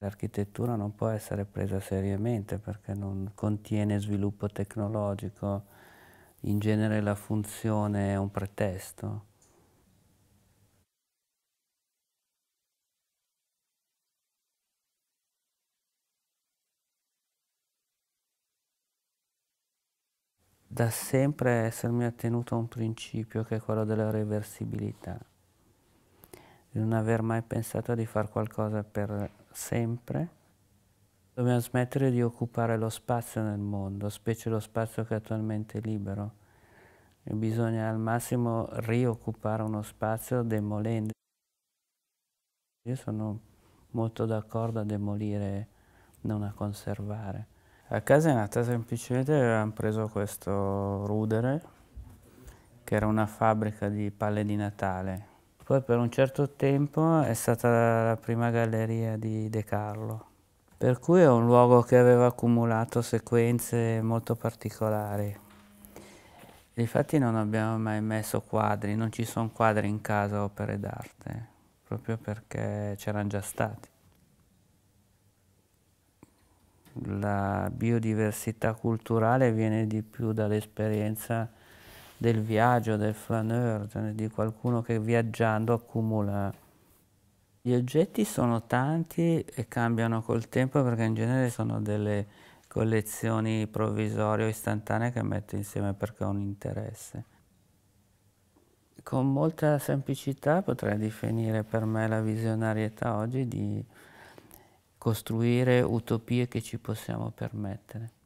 L'architettura non può essere presa seriamente perché non contiene sviluppo tecnologico, in genere la funzione è un pretesto. Da sempre essermi attenuto a un principio che è quello della reversibilità, di non aver mai pensato di fare qualcosa per sempre, dobbiamo smettere di occupare lo spazio nel mondo, specie lo spazio che attualmente è libero. E bisogna al massimo rioccupare uno spazio demolendo. Io sono molto d'accordo a demolire, non a conservare. A casa è nata semplicemente avevamo preso questo rudere, che era una fabbrica di palle di Natale, poi per un certo tempo è stata la prima galleria di De Carlo, per cui è un luogo che aveva accumulato sequenze molto particolari. Infatti non abbiamo mai messo quadri, non ci sono quadri in casa opere d'arte, proprio perché c'erano già stati. La biodiversità culturale viene di più dall'esperienza del viaggio, del flaneur, cioè di qualcuno che viaggiando accumula. Gli oggetti sono tanti e cambiano col tempo perché in genere sono delle collezioni provvisorie o istantanee che metto insieme perché ho un interesse. Con molta semplicità potrei definire per me la visionarietà oggi di costruire utopie che ci possiamo permettere.